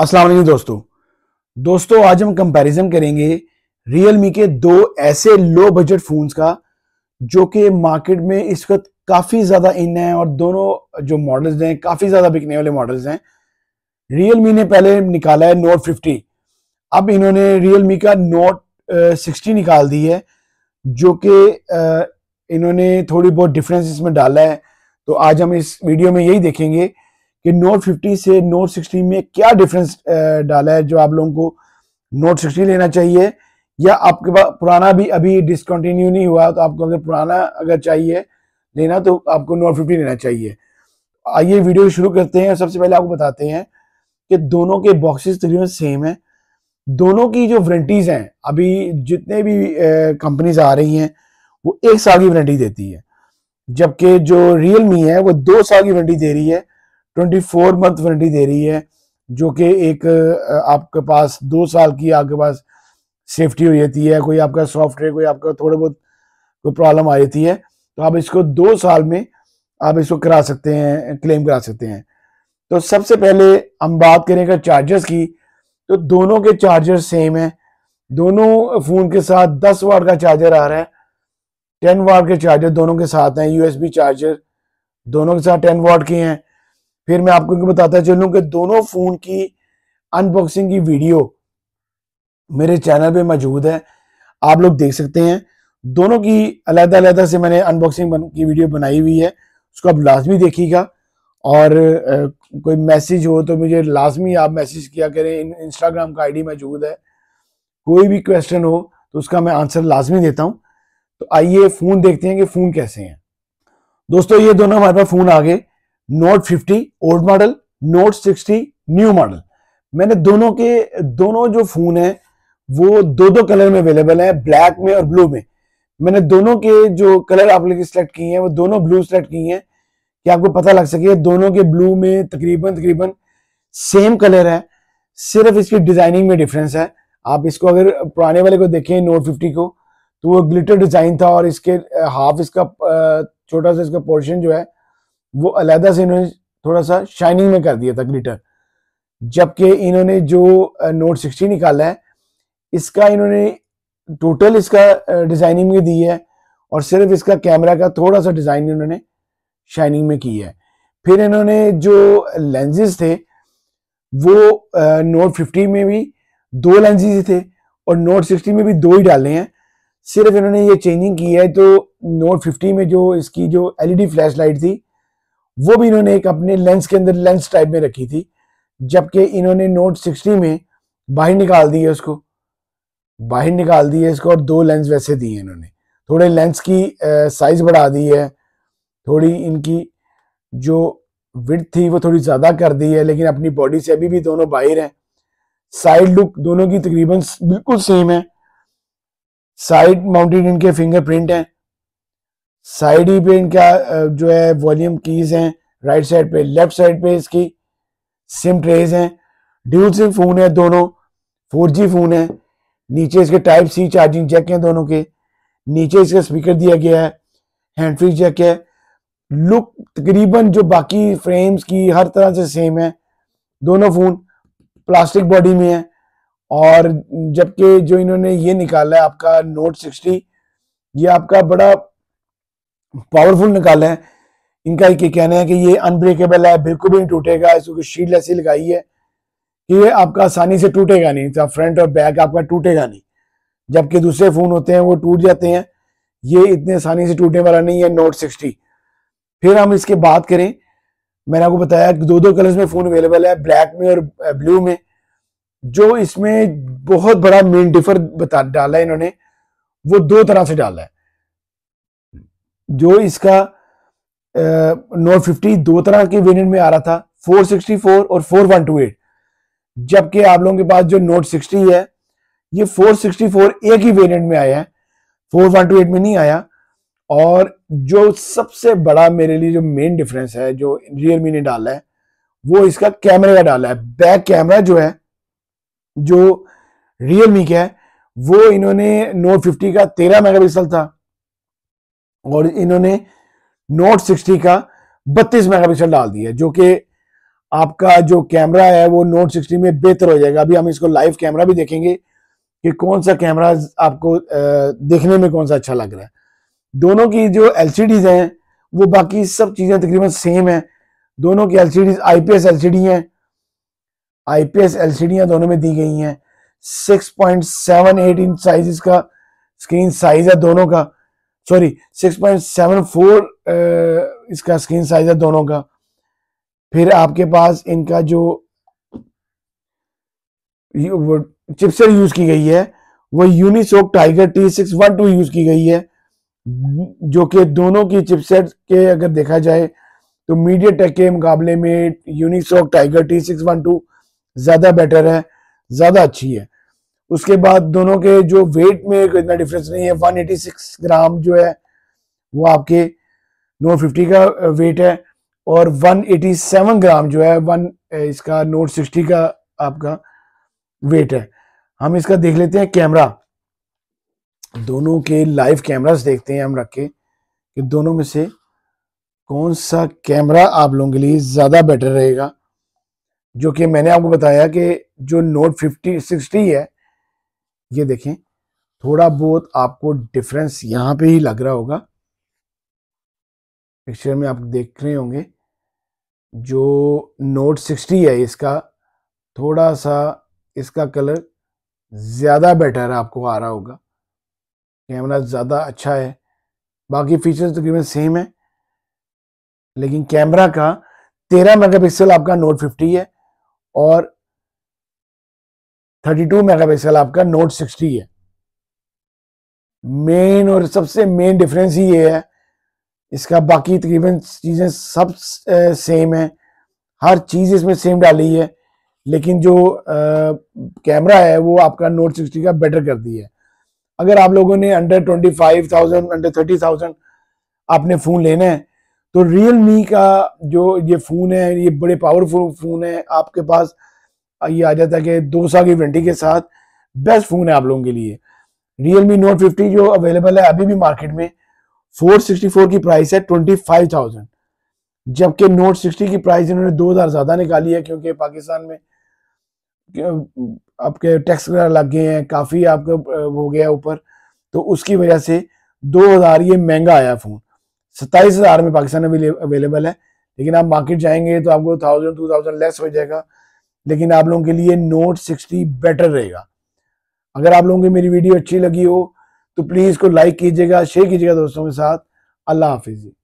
अस्सलाम दोस्तों दोस्तों आज हम कंपैरिजन करेंगे रियलमी के दो ऐसे लो बजट फोन्स का जो कि मार्केट में इस वक्त काफ़ी ज़्यादा इन है और दोनों जो मॉडल्स हैं काफ़ी ज़्यादा बिकने वाले मॉडल्स हैं रियलमी ने पहले निकाला है नोट फिफ्टी अब इन्होंने रियलमी का नोट सिक्सटी निकाल दी है जो कि इन्होंने थोड़ी बहुत डिफरेंस इसमें डाला है तो आज हम इस वीडियो में यही देखेंगे कि नोट 50 से नोट 60 में क्या डिफरेंस डाला है जो आप लोगों को नोट 60 लेना चाहिए या आपके पास पुराना भी अभी डिसकंटिन्यू नहीं हुआ तो आपको अगर पुराना अगर चाहिए लेना तो आपको नोट फिफ्टी लेना चाहिए आइए वीडियो शुरू करते हैं सबसे पहले आपको बताते हैं कि दोनों के बॉक्सेस तकरीबन सेम है दोनों की जो वारंटीज़ हैं अभी जितने भी कंपनीज आ रही हैं वो एक साल की वारंटी देती है जबकि जो रियल मी है वो दो साल की वारंटी दे रही है ट्वेंटी फोर मंथ वारंटी दे रही है जो कि एक आपके पास दो साल की आपके पास सेफ्टी हो जाती है कोई आपका सॉफ्टवेयर कोई आपका थोड़ा बहुत कोई प्रॉब्लम आ जाती है तो आप इसको दो साल में आप इसको करा सकते हैं क्लेम करा सकते हैं तो सबसे पहले हम बात करेंगे चार्जर्स की तो दोनों के चार्जर सेम है दोनों फ़ोन के साथ 10 वाट का चार्जर आ रहा है 10 वाट के चार्जर दोनों के साथ हैं यूएसबी चार्जर दोनों के साथ 10 वाट के हैं फिर मैं आपको बताता चलूं कि दोनों फ़ोन की अनबॉक्सिंग की वीडियो मेरे चैनल पे मौजूद है आप लोग देख सकते हैं दोनों की अलग अलहदा से मैंने अनबॉक्सिंग की वीडियो बनाई हुई है उसको आप लाजमी देखिएगा और कोई मैसेज हो तो मुझे लाजमी आप मैसेज किया करें इन, इंस्टाग्राम का आईडी मौजूद है कोई भी क्वेश्चन हो तो उसका मैं आंसर लाजमी देता हूँ तो आइए फ़ोन देखते हैं कि फ़ोन कैसे हैं दोस्तों ये दोनों हमारे पास फ़ोन आ गए note 50 old model note 60 new model मैंने दोनों के दोनों जो फोन हैं वो दो दो कलर में अवेलेबल है ब्लैक में और ब्लू में मैंने दोनों के जो कलर आप लोग सेलेक्ट किए हैं वो दोनों ब्लू सेलेक्ट किए हैं कि आपको पता लग सके दोनों के ब्लू में तकरीबन तकरीबन सेम कलर है सिर्फ इसकी डिजाइनिंग में डिफरेंस है आप इसको अगर पुराने वाले को देखें नोट फिफ्टी को तो वो ग्लिटर डिजाइन था और इसके हाफ इसका छोटा सा इसका पोर्शन जो है वो अलहदा से इन्होंने थोड़ा सा शाइनिंग में कर दिया था ग्लिटर जबकि इन्होंने जो नोट सिक्सटी निकाला है इसका इन्होंने टोटल इसका डिज़ाइनिंग में दी है और सिर्फ इसका कैमरा का थोड़ा सा डिज़ाइन इन्होंने शाइनिंग में की है फिर इन्होंने जो लेंजेज थे वो नोट फिफ्टी में भी दो लेंजेज थे और नोट सिक्सटी में भी दो ही डाले हैं सिर्फ इन्होंने ये चेंजिंग की है तो नोट फिफ्टी में जो इसकी जो एलईडी फ्लैश लाइट थी वो भी इन्होंने एक अपने लेंस के अंदर लेंस टाइप में रखी थी जबकि इन्होंने नोट सिक्सटी में बाहर निकाल दिए उसको बाहर निकाल दिए इसको और दो लेंस वैसे दिए इन्होंने थोड़े लेंस की साइज बढ़ा दी है थोड़ी इनकी जो विथ थी वो थोड़ी ज़्यादा कर दी है लेकिन अपनी बॉडी से अभी भी दोनों बाहर हैं साइड लुक दोनों की तकरीबन बिल्कुल सेम है साइड माउंटेड इनके फिंगरप्रिंट हैं साइड ही पे इनका जो है वॉल्यूम कीज हैं राइट साइड पे लेफ्ट साइड पे इसकी सिम ट्रेज हैं ड्यूल सिम फ़ोन है दोनों जी फ़ोन है नीचे इसके टाइप सी चार्जिंग जैक हैं दोनों के नीचे इसका स्पीकर दिया गया है हैंड फ्री जैक है लुक तकरीबन जो बाकी फ्रेम्स की हर तरह से सेम है दोनों फ़ोन प्लास्टिक बॉडी में है और जबकि जो इन्होंने ये निकाला है आपका नोट सिक्सटी ये आपका बड़ा पावरफुल निकाले हैं इनका ये कहना है कि ये अनब्रेकेबल है बिल्कुल भी नहीं टूटेगा इसको शील्ड ऐसी लगाई है कि ये आपका आसानी से टूटेगा नहीं तो फ्रंट और बैक आपका टूटेगा नहीं जबकि दूसरे फ़ोन होते हैं वो टूट जाते हैं ये इतने आसानी से टूटने वाला नहीं है नोट सिक्सटी फिर हम इसके बात करें मैंने आपको बताया कि दो दो कलर्स में फ़ोन अवेलेबल है ब्लैक में और ब्लू में जो इसमें बहुत बड़ा मेन डिफर बता डाला है इन्होंने वो दो तरह से डाला है जो इसका नोट फिफ्टी दो तरह के वेरियंट में आ रहा था 464 और 4128 जबकि आप लोगों के पास जो नोट 60 है ये 464 एक ही वेरियंट में आया है 4128 में नहीं आया और जो सबसे बड़ा मेरे लिए जो मेन डिफरेंस है जो रियलमी ने डाला है वो इसका कैमरे का डाला है बैक कैमरा जो है जो रियलमी का है वो इन्होंने नोट 50 का 13 मेगापिक्सल था और इन्होंने नोट 60 का 32 मेगापिक्सल डाल दिया जो कि आपका जो कैमरा है वो नोट 60 में बेहतर हो जाएगा अभी हम इसको लाइव कैमरा भी देखेंगे कि कौन सा कैमरा आपको देखने में कौन सा अच्छा लग रहा है दोनों की जो एल हैं वो बाकी सब चीज़ें तकरीबन सेम है दोनों की L C Ds I P S L C D हैं I P S L C दोनों में दी गई हैं six point seven eight inch size इसका स्क्रीन साइज है दोनों का सॉरी 6.74 uh, इसका स्क्रीन साइज है दोनों का फिर आपके पास इनका जो चिपसेट यूज की गई है वो Unisoc Tiger T six one two use की गई है जो कि दोनों की चिपसेट के अगर देखा जाए तो मीडिया टेक के मुकाबले में Unisoc Tiger T six one two ज़्यादा बेटर है ज़्यादा अच्छी है उसके बाद दोनों के जो वेट में कोई इतना डिफरेंस नहीं है वन एटी सिक्स ग्राम जो है वो आपके फिफ्टी का वेट है और वन एटी सेवन ग्राम जो है वन इसका नोट सिक्सटी का आपका वेट है हम इसका देख लेते हैं कैमरा दोनों के लाइव कैमरास देखते हैं हम रख के कि दोनों में से कौन सा कैमरा आप लोगों के लिए ज़्यादा बेटर रहेगा जो कि मैंने आपको बताया कि जो नोट फिफ्टी सिक्सटी है ये देखें थोड़ा बहुत आपको डिफरेंस यहाँ पे ही लग रहा होगा पिक्चर में आप देख रहे होंगे जो नोट 60 है इसका थोड़ा सा इसका कलर ज़्यादा बेटर आपको आ रहा होगा कैमरा ज़्यादा अच्छा है बाकी फीचर्स तकरीबन सेम है लेकिन कैमरा का 13 मेगापिक्सल आपका नोट 50 है और थर्टी 32 मेगापिक्सल आपका नोट सिक्सटी है मेन और सबसे मेन डिफरेंस ही ये है इसका बाकी तकरीबन चीज़ें सब सेम है हर चीज़ इसमें सेम डाली है लेकिन जो आ, कैमरा है वो आपका नोट सिक्सटी का बेटर कर दी है अगर आप लोगों ने under twenty five thousand under thirty thousand आपने फ़ोन लेना है तो रियल मी का जो ये फ़ोन है ये बड़े पावरफुल फ़ोन है आपके पास ये आ जाता है कि दो साल की वारंटी के साथ बेस्ट फ़ोन है आप लोगों के लिए रियल मी नोट फिफ्टी जो अवेलेबल है अभी भी मार्केट में फोर सिक्सटी फोर की प्राइस है ट्वेंटी फाइव थाउजेंड जबकि नोट सिक्सटी की प्राइस इन्होंने दो हज़ार ज़्यादा निकाली है क्योंकि पाकिस्तान में आपके टैक्स वगैरह लग गए हैं काफ़ी आपके हो गया ऊपर तो उसकी वजह से दो हज़ार ये महंगा आया फ़ोन सत्ताईस हज़ार में पाकिस्तान में अवेलेबल है लेकिन आप मार्केट जाएंगे तो आपको थाउजेंड टू थाउजेंड लेस हो जाएगा लेकिन आप लोगों के लिए नोट सिक्सटी बेटर रहेगा अगर आप लोगों की मेरी वीडियो अच्छी लगी हो तो प्लीज़ को लाइक कीजिएगा शेयर कीजिएगा दोस्तों के साथ अल्लाह हाफिजी